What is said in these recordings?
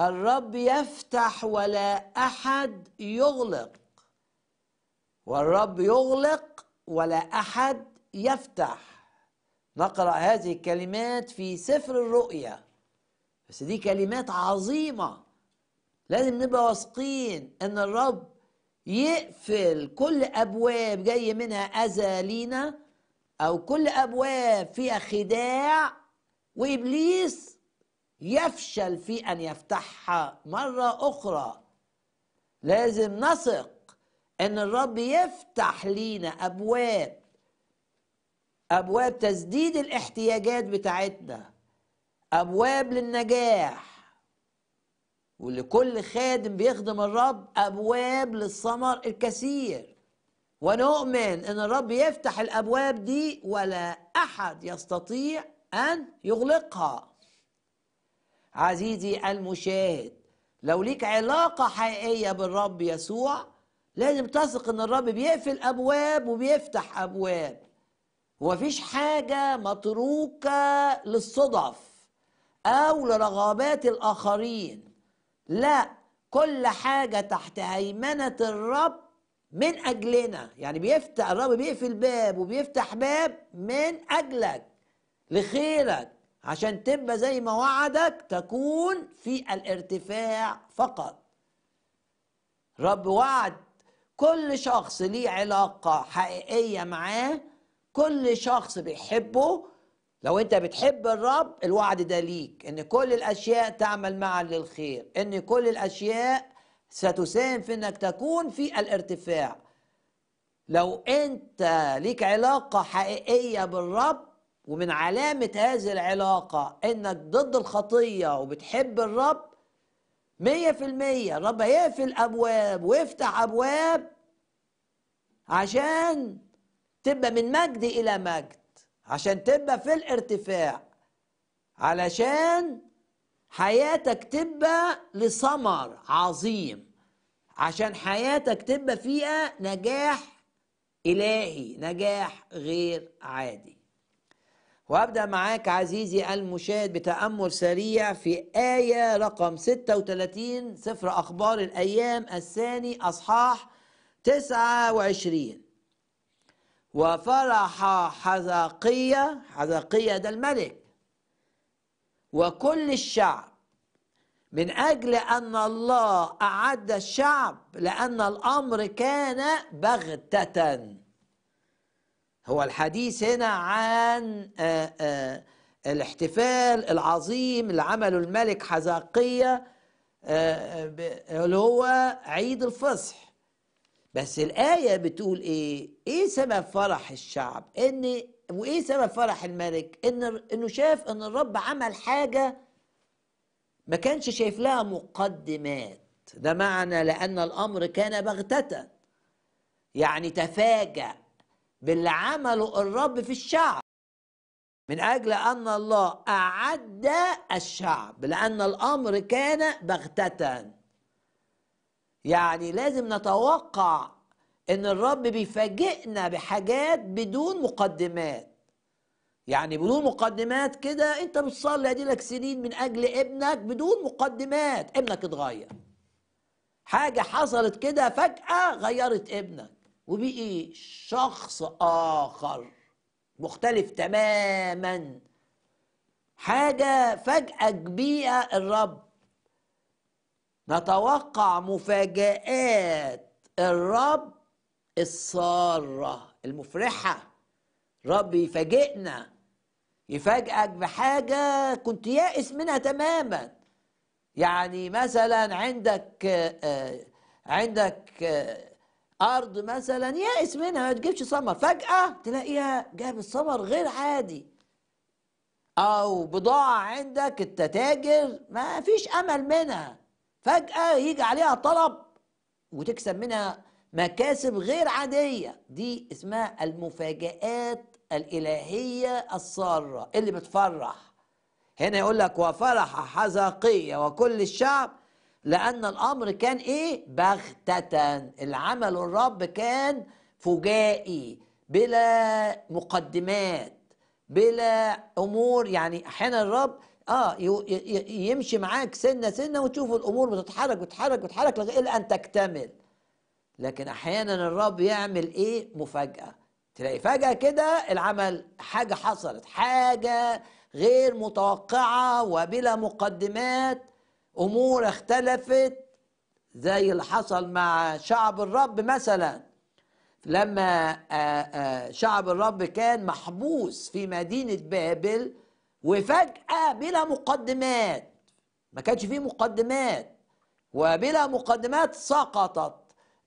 الرب يفتح ولا احد يغلق والرب يغلق ولا احد يفتح نقرا هذه الكلمات في سفر الرؤيا بس دي كلمات عظيمه لازم نبقى واثقين ان الرب يقفل كل ابواب جاي منها اذى لينا او كل ابواب فيها خداع وابليس يفشل في ان يفتحها مره اخرى لازم نثق ان الرب يفتح لينا ابواب ابواب تسديد الاحتياجات بتاعتنا ابواب للنجاح ولكل خادم بيخدم الرب ابواب للثمر الكثير ونؤمن ان الرب يفتح الابواب دي ولا احد يستطيع ان يغلقها عزيزي المشاهد لو ليك علاقة حقيقية بالرب يسوع لازم تثق ان الرب بيقفل ابواب وبيفتح ابواب ومفيش حاجة متروكة للصدف او لرغبات الاخرين لا كل حاجة تحت هيمنة الرب من اجلنا يعني بيفتح الرب بيقفل باب وبيفتح باب من اجلك لخيرك عشان تبقى زي ما وعدك تكون في الارتفاع فقط رب وعد كل شخص ليه علاقة حقيقية معاه كل شخص بيحبه لو انت بتحب الرب الوعد ده ليك ان كل الاشياء تعمل معا للخير ان كل الاشياء ستساهم في انك تكون في الارتفاع لو انت ليك علاقة حقيقية بالرب ومن علامة هذه العلاقة إنك ضد الخطية وبتحب الرب مية في المية الرب هيقفل أبواب ويفتح أبواب عشان تبقى من مجد إلى مجد عشان تبقى في الارتفاع علشان حياتك تبقى لثمر عظيم عشان حياتك تبقى فيها نجاح إلهي نجاح غير عادي وابدا معاك عزيزي المشاهد بتامل سريع في ايه رقم 36 سفر اخبار الايام الثاني اصحاح 29 وفرح حزقية حزقية ده الملك وكل الشعب من أجل أن الله أعد الشعب لأن الأمر كان بغتة هو الحديث هنا عن آه، آه، الاحتفال العظيم اللي عمله الملك حزاقية آه، اللي هو عيد الفصح بس الآية بتقول إيه؟ إيه سبب فرح الشعب؟ إن وإيه سبب فرح الملك؟ إن إنه شاف إن الرب عمل حاجة ما كانش شايف لها مقدمات ده معنى لأن الأمر كان بغتة يعني تفاجأ باللي عمله الرب في الشعب من أجل أن الله أعد الشعب لأن الأمر كان بغتة يعني لازم نتوقع ان الرب بيفاجئنا بحاجات بدون مقدمات يعني بدون مقدمات كده انت بتصلي اديلك سنين من اجل ابنك بدون مقدمات ابنك اتغير حاجه حصلت كده فجاه غيرت ابنك وبقي شخص آخر مختلف تماما حاجة فجأة بيها الرب نتوقع مفاجآت الرب السارة المفرحة رب يفاجئنا يفاجئك بحاجة كنت يائس منها تماما يعني مثلا عندك آه، عندك آه، ارض مثلا يائس منها ما تجيبش ثمر فجاه تلاقيها جابت ثمر غير عادي او بضاعه عندك التتاجر ما فيش امل منها فجاه يجي عليها طلب وتكسب منها مكاسب غير عاديه دي اسمها المفاجات الالهيه الساره اللي بتفرح هنا يقول لك وفرح حزقية وكل الشعب لأن الأمر كان إيه؟ بغتة العمل الرب كان فجائي بلا مقدمات بلا أمور يعني أحيانا الرب اه يمشي معاك سنه سنه وتشوف الامور بتتحرك بتتحرك بتتحرك الى ان تكتمل لكن احيانا الرب يعمل ايه مفاجاه تلاقي فجاه كده العمل حاجه حصلت حاجه غير متوقعه وبلا مقدمات امور اختلفت زي اللي حصل مع شعب الرب مثلا لما آه، آه، شعب الرب كان محبوس في مدينه بابل وفجاه بلا مقدمات ما كانش فيه مقدمات وبلا مقدمات سقطت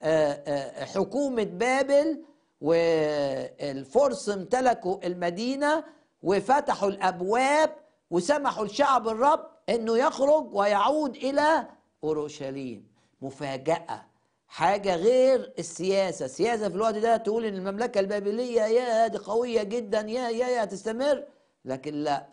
آه، حكومه بابل والفرس امتلكوا المدينه وفتحوا الابواب وسمحوا لشعب الرب انه يخرج ويعود الى اورشليم مفاجاه حاجه غير السياسه السياسه في الوقت ده تقول ان المملكه البابليه يا دي قويه جدا يا يا يا هتستمر لكن لا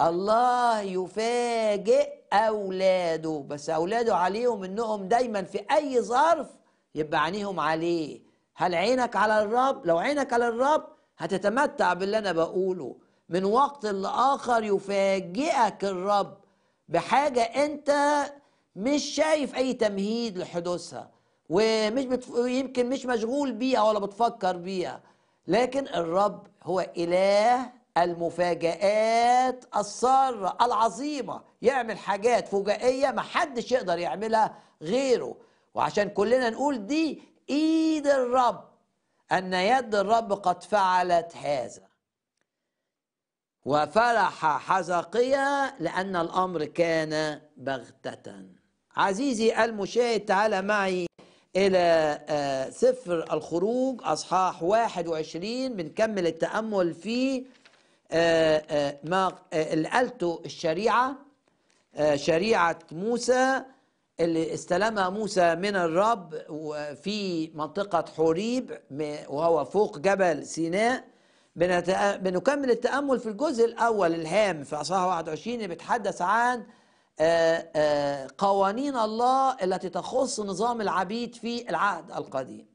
الله يفاجئ اولاده بس اولاده عليهم انهم دايما في اي ظرف يبقى عينيهم عليه هل عينك على الرب لو عينك على الرب هتتمتع باللي انا بقوله من وقت لاخر يفاجئك الرب بحاجه انت مش شايف اي تمهيد لحدوثها ومش بتف... يمكن مش مشغول بيها ولا بتفكر بيها لكن الرب هو اله المفاجآت السارة العظيمة يعمل حاجات فجائية محدش يقدر يعملها غيره وعشان كلنا نقول دي ايد الرب ان يد الرب قد فعلت هذا وفرح حزقيا لأن الأمر كان بغتة عزيزي المشاهد تعال معي إلى آه، سفر الخروج أصحاح 21 بنكمل التأمل في آه، آه، ما اللي قالته الشريعة شريعة موسى اللي استلمها موسى من الرب في منطقة حوريب وهو فوق جبل سيناء بنكمل التأمل في الجزء الأول الهام في أصحاح 21 اللي بيتحدث عن آه، آه، قوانين الله التي تخص نظام العبيد في العهد القديم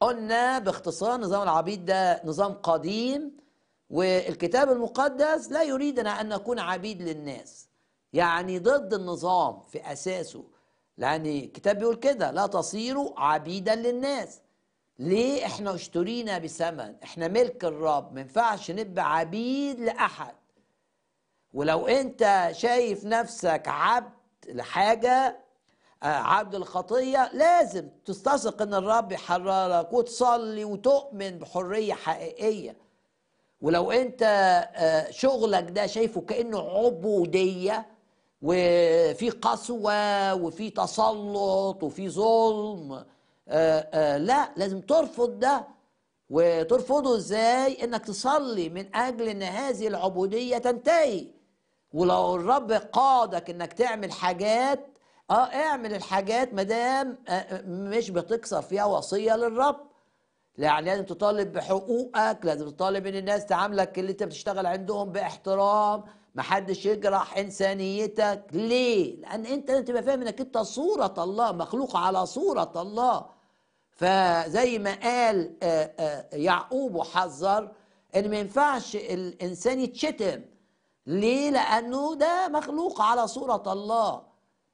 قلنا باختصار نظام العبيد ده نظام قديم والكتاب المقدس لا يريدنا أن نكون عبيد للناس يعني ضد النظام في أساسه لأن الكتاب بيقول كده لا تصيروا عبيدا للناس ليه احنا اشترينا بثمن احنا ملك الرب ما ينفعش نبقى عبيد لاحد ولو انت شايف نفسك عبد لحاجه آه، عبد الخطيه لازم تستثق ان الرب يحررك وتصلي وتؤمن بحريه حقيقيه ولو انت آه، شغلك ده شايفه كانه عبوديه وفي قسوه وفي تسلط وفي ظلم آه، آه، لا لازم ترفض ده وترفضه ازاي انك تصلي من اجل ان هذه العبوديه تنتهي ولو الرب قادك انك تعمل حاجات اه اعمل الحاجات ما دام آه، مش بتكسر فيها وصيه للرب يعني لازم تطالب بحقوقك لازم تطالب ان الناس تعاملك اللي انت بتشتغل عندهم باحترام محدش يجرح انسانيتك ليه لان انت لازم تبقى فاهم انك انت صوره الله مخلوق على صوره الله فزي ما قال آه، آه، يعقوب وحذر ان ما ينفعش الانسان يتشتم ليه لانه ده مخلوق على صوره الله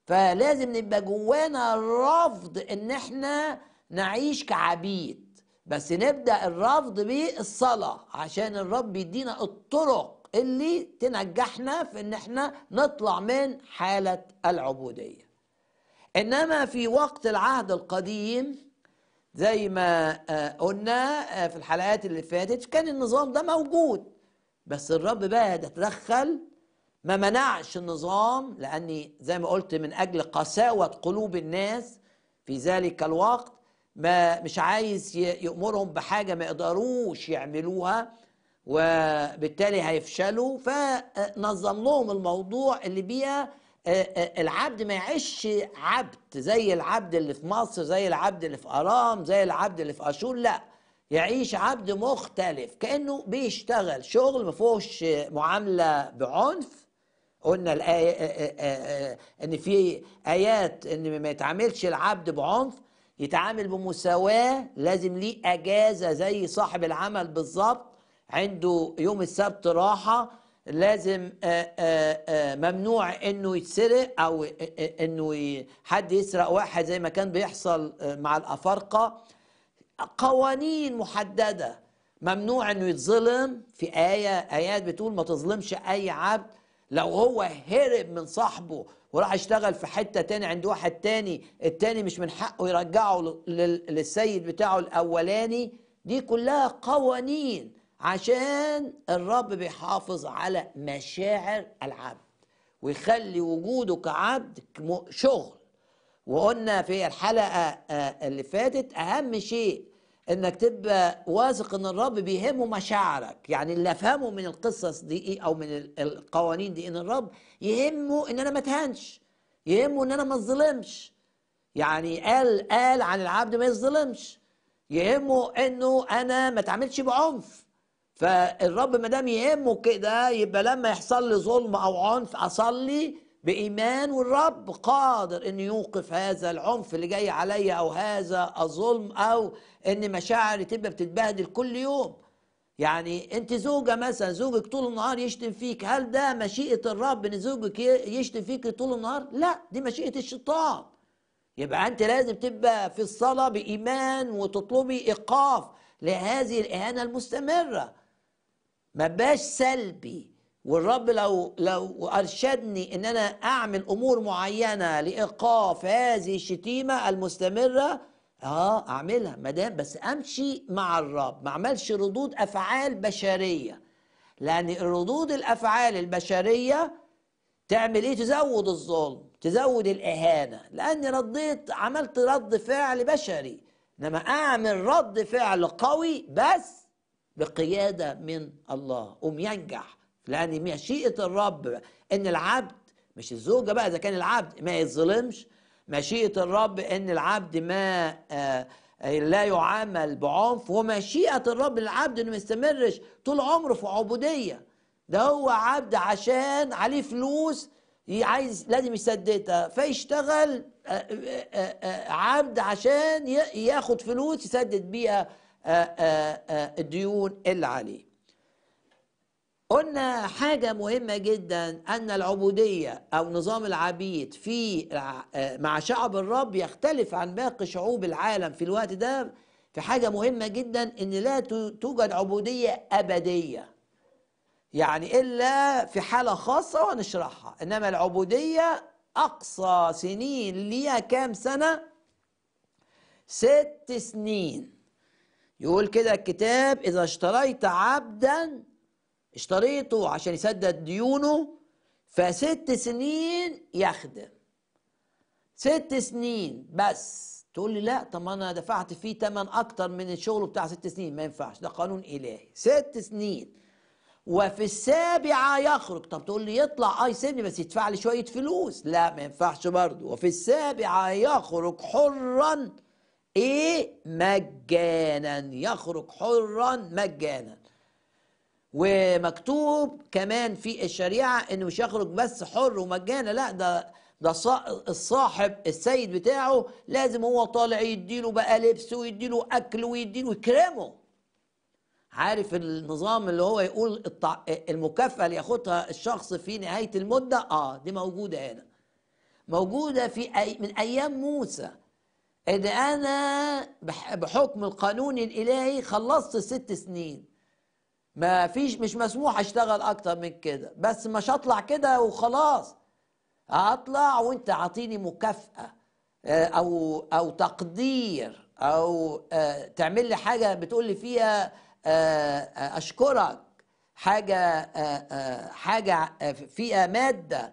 فلازم نبقى جوانا الرفض ان احنا نعيش كعبيد بس نبدا الرفض بالصلاه عشان الرب يدينا الطرق اللي تنجحنا في ان احنا نطلع من حاله العبوديه انما في وقت العهد القديم زي ما آه، قلنا آه، في الحلقات اللي فاتت كان النظام ده موجود بس الرب بقى تدخل ما منعش النظام لاني زي ما قلت من اجل قساوه قلوب الناس في ذلك الوقت ما مش عايز يأمرهم بحاجه ما يقدروش يعملوها وبالتالي هيفشلوا فنظم لهم الموضوع اللي بيها آه، آه، العبد ما يعيش عبد زي العبد اللي في مصر زي العبد اللي في ارام زي العبد اللي في اشور لا يعيش عبد مختلف كانه بيشتغل شغل ما فيهوش معامله بعنف قلنا الآية ان في ايات ان ما يتعاملش العبد بعنف يتعامل بمساواه لازم ليه اجازه زي صاحب العمل بالظبط عنده يوم السبت راحه لازم آه، آه، آه، ممنوع انه يتسرق او انه حد يسرق واحد زي ما كان بيحصل مع الافارقه قوانين محدده ممنوع انه يتظلم في ايه ايات بتقول ما تظلمش اي عبد لو هو هرب من صاحبه وراح يشتغل في حته تاني عند واحد تاني التاني مش من حقه يرجعه للسيد بتاعه الاولاني دي كلها قوانين عشان الرب بيحافظ على مشاعر العبد ويخلي وجوده كعبد شغل وقلنا في الحلقة آه، اللي فاتت أهم شيء انك تبقى واثق ان الرب بيهمه مشاعرك يعني اللي افهمه من القصص دي ايه او من القوانين دي ان الرب يهمه ان انا ما اتهنش يهمه ان انا ما اتظلمش يعني قال قال عن العبد ما يتظلمش يهمه انه انا ما اتعاملش بعنف فالرب ما دام يهمه كده يبقى لما يحصل لي ظلم او عنف اصلي بايمان والرب قادر ان يوقف هذا العنف اللي جاي عليا او هذا الظلم او ان مشاعري تبقى بتتبهدل كل يوم يعني انت زوجه مثلا زوجك طول النهار يشتم فيك هل ده مشيئه الرب ان زوجك يشتم فيك طول النهار لا دي مشيئه الشيطان يبقى انت لازم تبقى في الصلاه بايمان وتطلبي ايقاف لهذه الاهانه المستمره ما بقاش سلبي والرب لو لو ارشدني ان انا اعمل امور معينه لايقاف هذه الشتيمه المستمره اه اعملها ما دام بس امشي مع الرب ما اعملش ردود افعال بشريه لان ردود الافعال البشريه تعمل ايه تزود الظلم تزود الاهانه لاني رديت عملت رد فعل بشري انما اعمل رد فعل قوي بس بقيادة من الله قوم ينجح لأن مشيئة الرب إن العبد مش الزوجة بقى إذا كان العبد ما يتظلمش مشيئة الرب إن العبد ما آه، آه، لا يعامل بعنف ومشيئة الرب للعبد إنه ما يستمرش طول عمره في عبودية ده هو عبد عشان عليه فلوس عايز لازم يسددها فيشتغل آه، عبد عشان ياخد فلوس يسدد بيها آه، آه، آه، الديون اللي عليه قلنا حاجة مهمة جدا أن العبودية أو نظام العبيد في مع شعب الرب يختلف عن باقي شعوب العالم في الوقت ده في حاجة مهمة جدا أن لا توجد عبودية أبدية يعني إلا في حالة خاصة ونشرحها إنما العبودية أقصى سنين ليها كام سنة؟ ست سنين يقول كده الكتاب إذا اشتريت عبدا اشتريته عشان يسدد ديونه فست سنين يخدم ست سنين بس تقول لي لا طب انا دفعت فيه تمن اكتر من الشغل بتاع ست سنين ما ينفعش ده قانون الهي ست سنين وفي السابعة يخرج طب تقول لي يطلع اه يسيبني بس يدفع لي شوية فلوس لا ما ينفعش برضه وفي السابعة يخرج حرا ايه مجانا يخرج حرا مجانا ومكتوب كمان في الشريعه انه مش يخرج بس حر ومجانا لا ده ده الصاحب السيد بتاعه لازم هو طالع يديله بقى لبس ويديله اكل ويديله يكرمه عارف النظام اللي هو يقول المكافاه اللي ياخدها الشخص في نهايه المده اه دي موجوده هنا موجوده في أي... من ايام موسى إن أنا بحكم القانون الإلهي خلصت ست سنين ما فيش مش مسموح أشتغل أكتر من كده بس مش هطلع كده وخلاص هطلع وأنت عطيني مكافأة آه، أو أو تقدير أو آه، تعمل لي حاجة بتقول لي فيها آه، أشكرك حاجة حاجة فيها مادة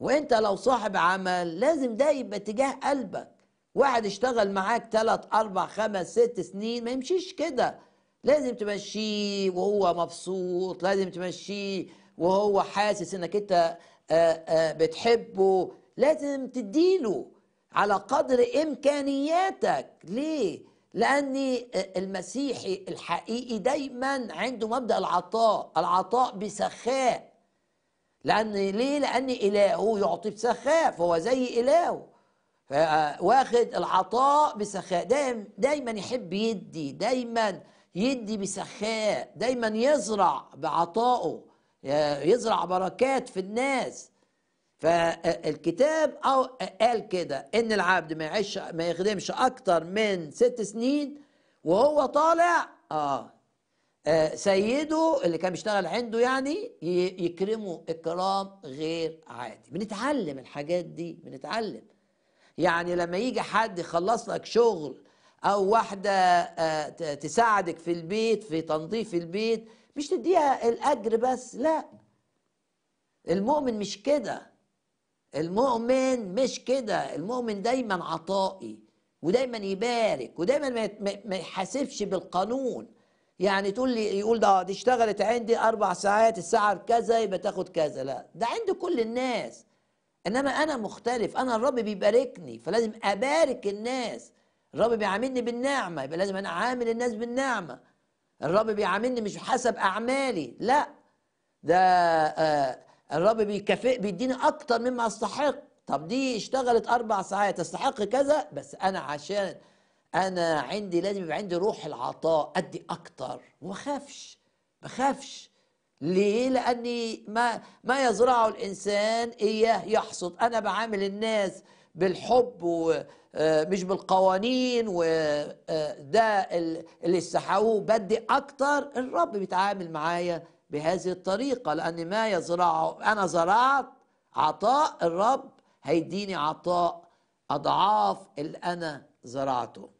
وأنت لو صاحب عمل لازم ده يبقى تجاه قلبك واحد اشتغل معاك ثلاث اربع خمس ست سنين ما يمشيش كده لازم تمشيه وهو مبسوط لازم تمشيه وهو حاسس انك انت آه، آه، بتحبه لازم تديله على قدر امكانياتك ليه لان آه، المسيحي الحقيقي دايما عنده مبدا العطاء العطاء بسخاء لان ليه لان الهه يعطي بسخاء فهو زي الهه فواخد العطاء بسخاء دايما, دايما يحب يدي دايما يدي بسخاء دايما يزرع بعطائه يزرع بركات في الناس فالكتاب أو قال كده ان العبد ما يعيش ما يخدمش اكتر من ست سنين وهو طالع اه, آه، سيده اللي كان بيشتغل عنده يعني يكرمه اكرام غير عادي بنتعلم الحاجات دي بنتعلم يعني لما يجي حد يخلص لك شغل او واحده آه، تساعدك في البيت في تنظيف البيت مش تديها الاجر بس لا المؤمن مش كده المؤمن مش كده المؤمن دايما عطائي ودايما يبارك ودايما ما يحاسبش بالقانون يعني تقول لي يقول ده دي اشتغلت عندي اربع ساعات الساعه كذا يبقى تاخد كذا لا ده عند كل الناس انما انا مختلف انا الرب بيباركني فلازم ابارك الناس الرب بيعاملني بالنعمه يبقى لازم انا اعامل الناس بالنعمه الرب بيعاملني مش حسب اعمالي لا ده آه الرب بيكافئ بيديني اكتر مما استحق طب دي اشتغلت اربع ساعات تستحق كذا بس انا عشان انا عندي لازم يبقى عندي روح العطاء ادي اكتر وما اخافش ما اخافش ليه؟ لأني ما ما يزرعه الإنسان إياه يحصد، أنا بعامل الناس بالحب ومش آه، بالقوانين وده آه، اللي استحقوه بدي أكتر، الرب بيتعامل معايا بهذه الطريقة لأن ما يزرعه أنا زرعت عطاء الرب هيديني عطاء أضعاف اللي أنا زرعته.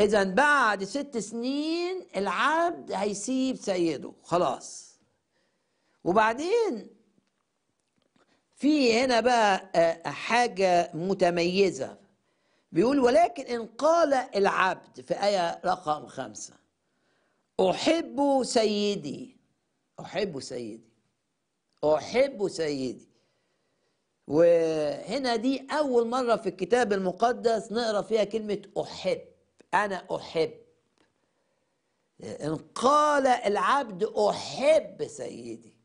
اذا بعد ست سنين العبد هيسيب سيده خلاص وبعدين في هنا بقى آه، حاجة متميزة بيقول ولكن إن قال العبد في آية رقم خمسة أحب سيدي أحب سيدي أحب سيدي وهنا دي أول مرة في الكتاب المقدس نقرأ فيها كلمة أحب أنا أحب إن قال العبد أحب سيدي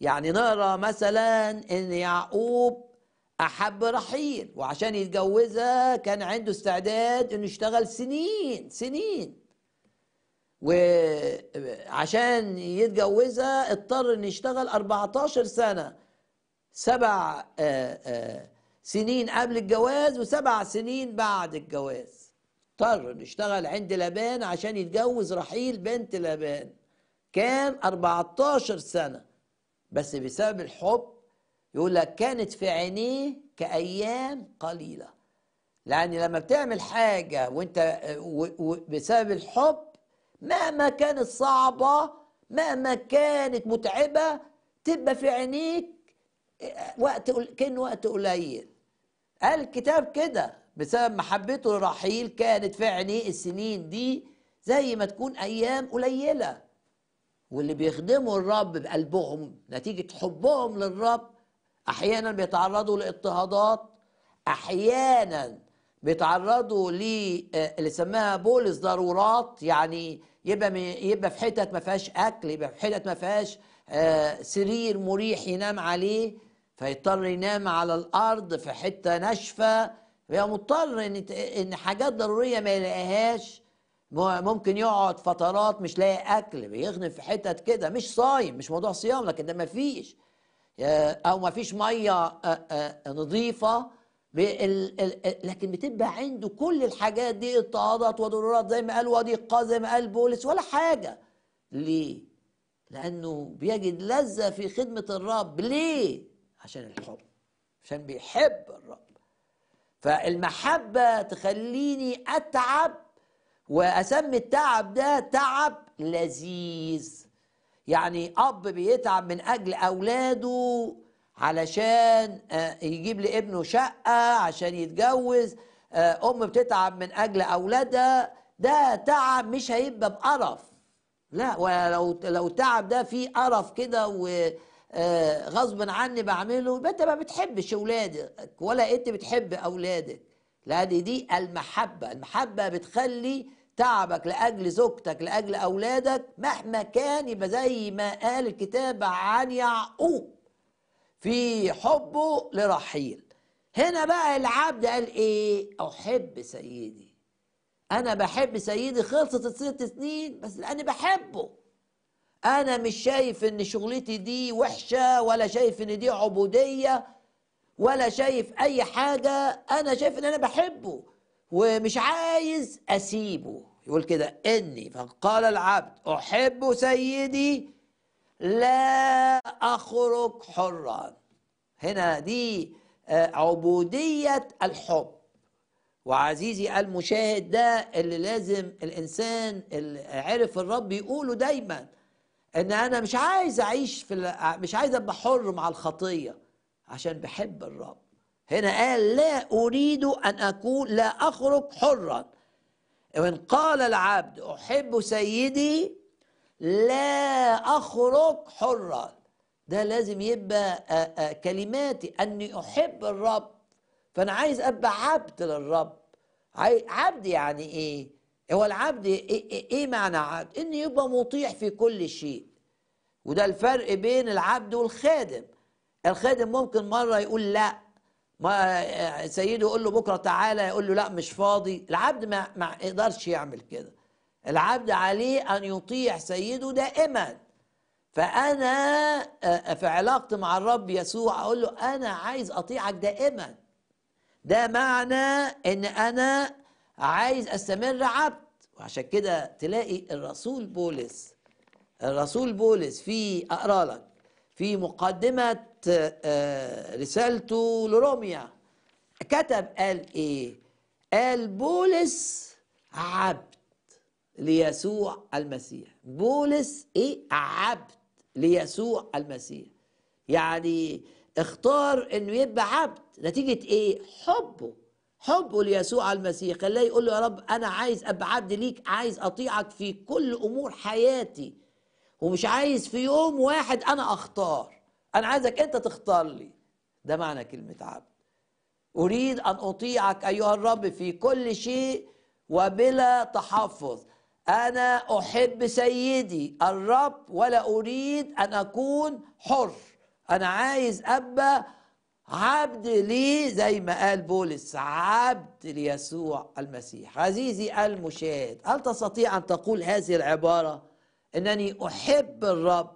يعني نرى مثلا إن يعقوب أحب رحيل وعشان يتجوزها كان عنده استعداد إنه يشتغل سنين سنين وعشان يتجوزها اضطر إنه يشتغل 14 سنة سبع آه، آه، سنين قبل الجواز وسبع سنين بعد الجواز اضطر يشتغل عند لابان عشان يتجوز رحيل بنت لابان كان 14 سنة بس بسبب الحب يقول لك كانت في عينيه كأيام قليلة لأن لما بتعمل حاجة وانت بسبب الحب مهما كانت صعبة مهما كانت متعبة تبقى في عينيك آه، وقت كان وقت قليل قال الكتاب كده بسبب محبته لرحيل كانت في عينيه السنين دي زي ما تكون ايام قليله واللي بيخدموا الرب بقلبهم نتيجه حبهم للرب احيانا بيتعرضوا لاضطهادات احيانا بيتعرضوا ل آه، اللي سماها بولس ضرورات يعني يبقى يبقى في حتت ما فيهاش اكل يبقى في حتت ما فيهاش آه، سرير مريح ينام عليه فيضطر ينام على الارض في حته ناشفه يبقى مضطر ان ان حاجات ضروريه ما يلاقيهاش ممكن يقعد فترات مش لاقي اكل بيغنم في حتت كده مش صايم مش موضوع صيام لكن ده ما فيش آه، او ما فيش ميه آه، آه، نظيفه لكن بتبقى عنده كل الحاجات دي اضطهادات وضرورات زي ما قال وديقه زي ما قال بولس ولا حاجه ليه؟ لانه بيجد لذه في خدمه الرب ليه؟ عشان الحب عشان بيحب الرب فالمحبة تخليني أتعب وأسمي التعب ده تعب لذيذ يعني أب بيتعب من أجل أولاده علشان آه، يجيب لابنه شقة عشان يتجوز آه، أم بتتعب من أجل أولادها ده تعب مش هيبقى بقرف لا ولو لو تعب ده فيه قرف كده و آه، غصبا عني بعمله يبقى انت ما بتحبش اولادك ولا انت بتحب اولادك لان دي المحبه المحبه بتخلي تعبك لاجل زوجتك لاجل اولادك مهما كان يبقى زي ما قال الكتاب عن يعقوب في حبه لرحيل هنا بقى العبد قال ايه احب سيدي انا بحب سيدي خلصت الست سنين بس لاني بحبه انا مش شايف ان شغلتي دي وحشه ولا شايف ان دي عبوديه ولا شايف اي حاجه انا شايف ان انا بحبه ومش عايز اسيبه يقول كده اني فقال العبد احب سيدي لا اخرج حرا هنا دي آه، عبوديه الحب وعزيزي المشاهد ده اللي لازم الانسان اللي عرف الرب يقوله دايما ان انا مش عايز اعيش في آه، مش عايز ابقى حر مع الخطيه عشان بحب الرب هنا قال لا اريد ان اكون لا اخرج حرا وان قال العبد احب سيدي لا اخرج حرا ده لازم يبقى آه، آه، كلماتي اني احب الرب فانا عايز ابقى عبد للرب عبد يعني ايه هو العبد إيه-, إيه-, إيه-, ايه, معنى عبد؟ ان يبقى مطيع في كل شيء وده الفرق بين العبد والخادم الخادم ممكن مره يقول لا ما سيده يقول له بكره تعالى يقول له لا مش فاضي العبد ما, ما يقدرش يعمل كده العبد عليه ان يطيع سيده دائما فانا آه، في علاقتي مع الرب يسوع اقول له انا عايز اطيعك دائما ده معنى ان انا عايز استمر عبد وعشان كده تلاقي الرسول بولس الرسول بولس في اقرا لك في مقدمه آه، رسالته لروميا كتب قال ايه قال بولس عبد ليسوع المسيح بولس ايه عبد ليسوع المسيح يعني اختار انه يبقى عبد نتيجه ايه حبه حبه ليسوع المسيح خلاه يقول له يا رب انا عايز ابقى عبد ليك عايز اطيعك في كل امور حياتي ومش عايز في يوم واحد انا اختار انا عايزك انت تختار لي ده معنى كلمه عبد اريد ان اطيعك ايها الرب في كل شيء وبلا تحفظ انا احب سيدي الرب ولا اريد ان اكون حر انا عايز ابقى عبد لي زي ما قال بولس عبد ليسوع المسيح عزيزي المشاهد هل تستطيع أن تقول هذه العبارة أنني أحب الرب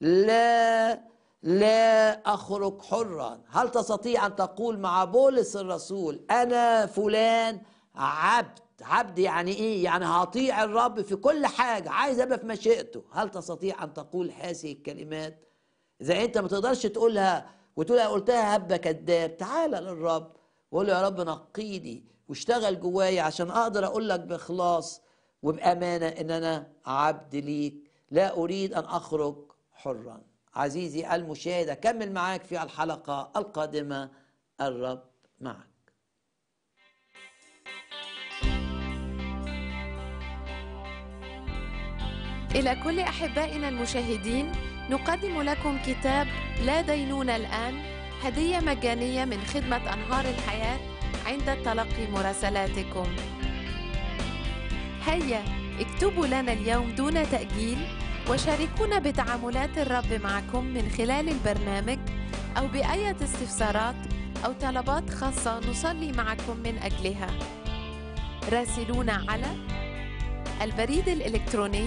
لا لا أخرج حرا هل تستطيع أن تقول مع بولس الرسول أنا فلان عبد عبد يعني ايه يعني هطيع الرب في كل حاجه عايز ابقى في مشيئته هل تستطيع ان تقول هذه الكلمات اذا انت ما تقدرش تقولها وتقول انا قلتها هبه كذاب تعال للرب وقول له يا رب نقيني واشتغل جوايا عشان اقدر اقول لك باخلاص وبامانه ان انا عبد ليك لا اريد ان اخرج حرا عزيزي المشاهد اكمل معاك في الحلقه القادمه الرب معك إلى كل أحبائنا المشاهدين نقدم لكم كتاب لا دينونة الآن هدية مجانية من خدمة أنهار الحياة عند تلقي مراسلاتكم هيا اكتبوا لنا اليوم دون تأجيل وشاركونا بتعاملات الرب معكم من خلال البرنامج أو بأية استفسارات أو طلبات خاصة نصلي معكم من أجلها راسلونا على البريد الإلكتروني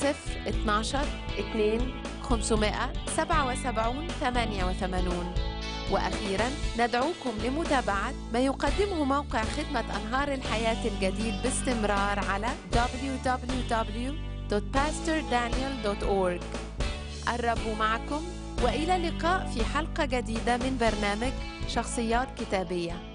صفر سبعة 2 577 88 وأخيرا ندعوكم لمتابعة ما يقدمه موقع خدمة أنهار الحياة الجديد باستمرار على www.pastordaniel.org الرب معكم وإلى اللقاء في حلقة جديدة من برنامج شخصيات كتابيه